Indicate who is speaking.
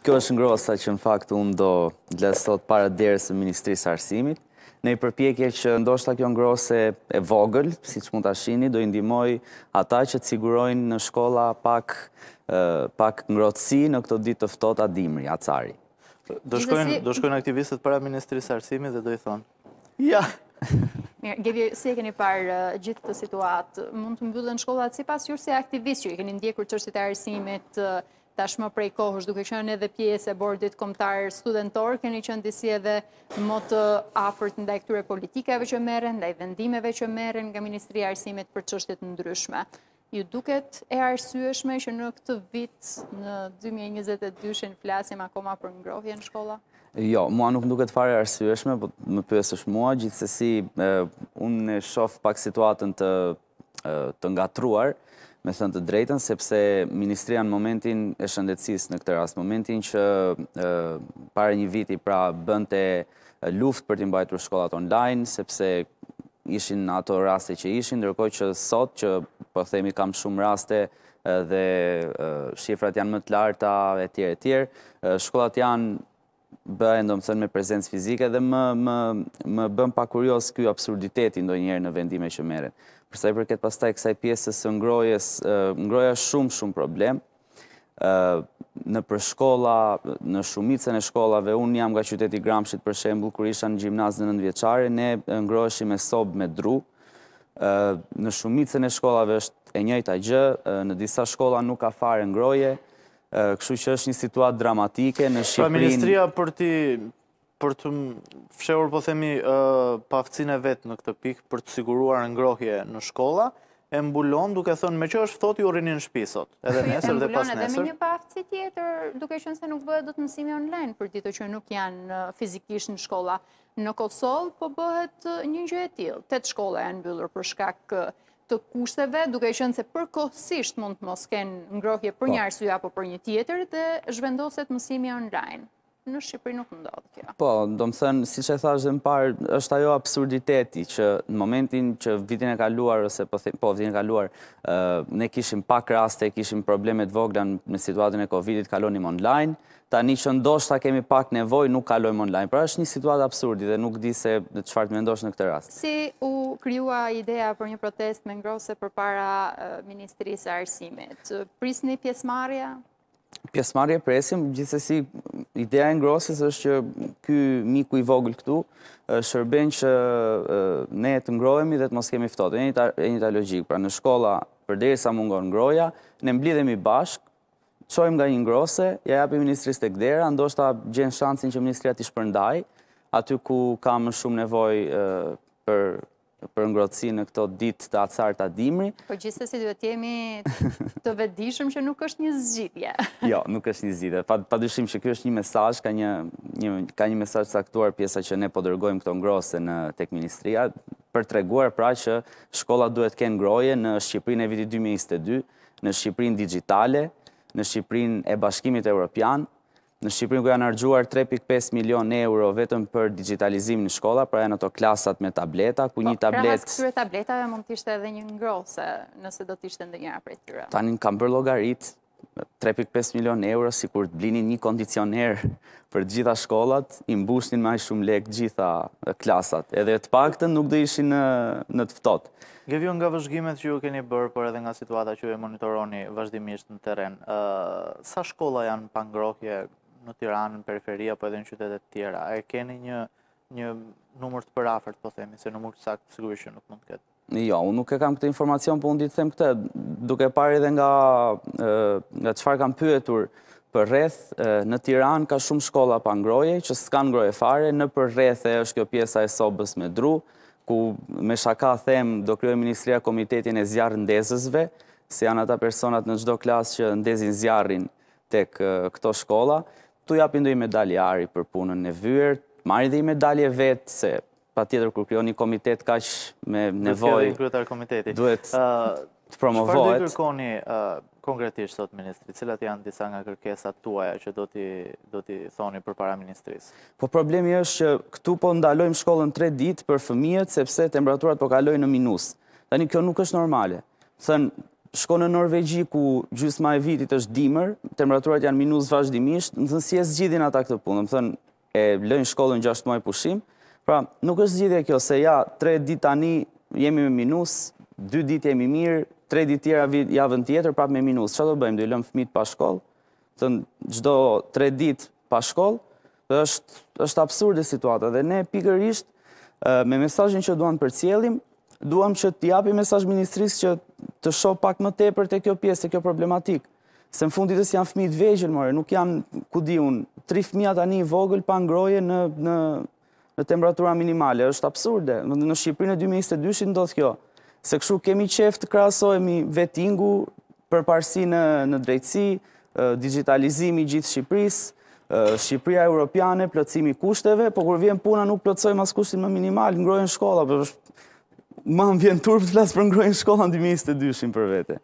Speaker 1: Kjo është ngrosa që në fakt unë do sot para derës e Ministrisë Arsimit. Ne i përpjekje që ndoshta kjo ngrose e vogël, si që mund të ashini, do i ndimoj ata që të sigurojnë në shkolla pak, pak ngrotësi në këto ditë tëftot a
Speaker 2: dimri, a cari. Do shkojnë, do shkojnë aktivistët para Ministrisë Arsimit dhe do i thonë. Ja!
Speaker 3: Mirë, si e keni parë gjithë të situatë, mund të mbyllën shkollat si pas jurë se aktivistë që i keni ndjekur qërësit e arsimit, tashmë prej kohësh, duke qënë edhe pjesë e bordit komtarë studentorë, keni qënë disi edhe më të afërt ndaj këture politikeve që meren, ndaj vendimeve që meren nga Ministri Arsimit për qështet ndryshme. Ju duket e arsueshme që në këtë vit në 2022 në flasim akoma për ngrohje në shkolla?
Speaker 1: Jo, mua nuk më duket fare arsueshme, po më është mua, gjithësësi unë në shofë pak situatën të ngatruar, me thënë të drejten, sepse Ministria në momentin e shëndetsis në këtë rast, momentin që pare një viti pra bënte luft për mbajtur shkollat online, sepse ishin ato raste që ishin, ndërkoj që sot që po themi kam shumë raste dhe shifrat janë më të larta e tjere tjere, shkollat janë bëhen do më thënë me prezencë fizike dhe më bëm pa kurios kjo absurditeti ndo njerë në vendime që meren. Përsa i përket pastaj, kësaj pjesës së ngrojes, ngroja shumë shumë problem në për shkolla, në shumicën e shkollave, unë jam nga qyteti Gramshit për shembu, kër isha në gjimnaz në nëndvjeqare, ne ngrojëshim me sobë me dru. Në shumicën e shkollave është e njëjta gjë, në disa shkolla nuk ka fare ngroje, këshu që është një situatë dramatike në Shqiprin. Pra, Ministria
Speaker 2: për ti, për të fshehur, po themi, pafcine vetë në këtë pikë, për të siguruar ngrohje në shkolla, e mbulon duke thënë me që është thot ju rinin shpisot, edhe nesër dhe pas nesër. E mbulon edhe me një
Speaker 3: pafci tjetër, duke shënë se nuk bëhet do të mësimi online, për ditë që nuk janë fizikisht në shkolla. Në Kosovë, po bëhet një gjë e tjilë, të të shkolla e mbulur për shkak të kushteve, duke i shënë se përkohësisht mund të mos kenë ngrohje për po. një arsua apo për një tjetër dhe zhvendoset mësimi online në Shqipëri nuk ndodhë
Speaker 1: kjo. Po, do më thënë, si që e thashtë dhe më parë, është ajo absurditeti që në momentin që vitin e kaluar, ose po, po vitin e kaluar, ne kishim pak raste, kishim problemet voglan në situatën e Covidit, kalonim online, ta një që ta kemi pak nevoj, nuk kalojmë online. Pra është një situatë absurdi dhe nuk di se qëfar të mendosh në këtë rast.
Speaker 3: Si u kryua idea për një protest me ngrose për para Ministrisë Arsimit? Pris një pjesmarja?
Speaker 1: pjesmarje presim, gjithsesi ideja e ngrosis është që ky miku i vogël këtu shërben që ne të ngrohemi dhe të mos kemi ftohtë. E njëta logjikë, pra në shkolla përderi sa mungon ngroja, ne mblidhemi bashkë, qojmë nga një ngrose, ja japi ministris të kdera, ndoshta gjenë shansin që ministria t'i shpërndaj, aty ku ka më shumë nevoj për për ngrotësi në këto ditë të atësar të adimri.
Speaker 3: Për gjithë si duhet të jemi të vedishëm që nuk është një zgjidhje.
Speaker 1: Jo, nuk është një zgjidhje. Pa dyshim që kjo është një mesaj, ka një mesaj të saktuar pjesa që ne po dërgojmë këto ngrose në tek ministria, për të reguar pra që shkolla duhet kënë ngroje në Shqiprin e viti 2022, në Shqiprin digitale, në Shqiprin e bashkimit e Europian, Në Shqipërin ku janë argjuar 3.5 milion euro vetëm për digitalizim në shkolla, pra janë ato klasat me tableta, ku po, një tablet... Kërë pra, mështë
Speaker 3: kërë tabletave mund tishtë edhe një ngrose, nëse do tishtë ndë njëra për e tyre.
Speaker 1: Tanin kam bër logarit, 3.5 milion euro, si kur të blinin një kondicioner për gjitha shkollat, imbushnin maj shumë lek gjitha klasat, edhe të pak të nuk dhe ishin në të fëtot.
Speaker 2: Gevjo nga vëzhgimet që ju keni bërë, për edhe nga situata që ju e monitoroni vazhdimisht në teren, sa shkolla janë pangrohje në Tiranë, në periferia, apo edhe në qytetet tjera, e keni një një numër të përafërt, po themi, se numër të saktë sigurisht nuk mund të ketë.
Speaker 1: Jo, unë nuk e kam këtë informacion, po unë ditë them këtë, duke pari dhe nga qëfar kam pyetur për rreth, në Tiran ka shumë shkolla pa ngroje, që s'ka ngroje fare, në për rreth e është kjo pjesa e sobës me dru, ku me shaka them do kryoj Ministria Komitetin e Zjarë Ndezësve, se janë ata personat në gjdo klasë që ndezin zjarin tek këto shkolla, tu japin dojë medalje ari për punën e vyër, marri dhe i medalje vetë, se pa tjetër kërë kryo një komitet ka që me nevoj,
Speaker 2: duhet të promovohet. Qëfar dhe kërkoni konkretisht, sot, Ministri, cilat janë disa nga kërkesat tuaja që do t'i thoni për para Ministris?
Speaker 1: Po problemi është që këtu po ndalojmë shkollën 3 ditë për fëmijët, sepse temperaturat po kalojnë në minus. Tani, kjo nuk është normale. Thënë, shko në Norvegji ku gjysma e vitit është dimër, temperaturat janë minus vazhdimisht, më thënë si e zgjidhin ata këtë punë, më thënë e lënjë shkollën 6 muaj pushim, pra nuk është zgjidhja kjo, se ja, 3 dit tani jemi me minus, 2 dit jemi mirë, 3 dit tjera javën tjetër prap me minus, që do bëjmë, do i lëmë fmit pa shkollë, thënë gjdo 3 dit pa shkollë, dhe është, është absurde situata, dhe ne pikërisht, me mesajnë që duan për cjelim, duan që t'japi mesaj ministrisë që të sho pak më tepër te kjo pjesë, te kjo problematik. Se në fundit janë fëmijë të vegjël, more, nuk janë ku tri tre fëmijë tani i vogël pa ngroje në në në temperatura minimale, është absurde. Në Shqipërinë e 2022-shit ndodh kjo. Se kështu kemi qef të krahasohemi vetingu për parësi në, në drejtësi, digitalizimi gjithë Shqipërisë, Shqipëria Europiane, plëcimi kushteve, po kur vjen puna nuk plëcojmë as kushtin më minimal, ngrojnë shkolla, për po më më vjen turp të lasë për ngrojnë shkollë antimisë të dyshin për vete.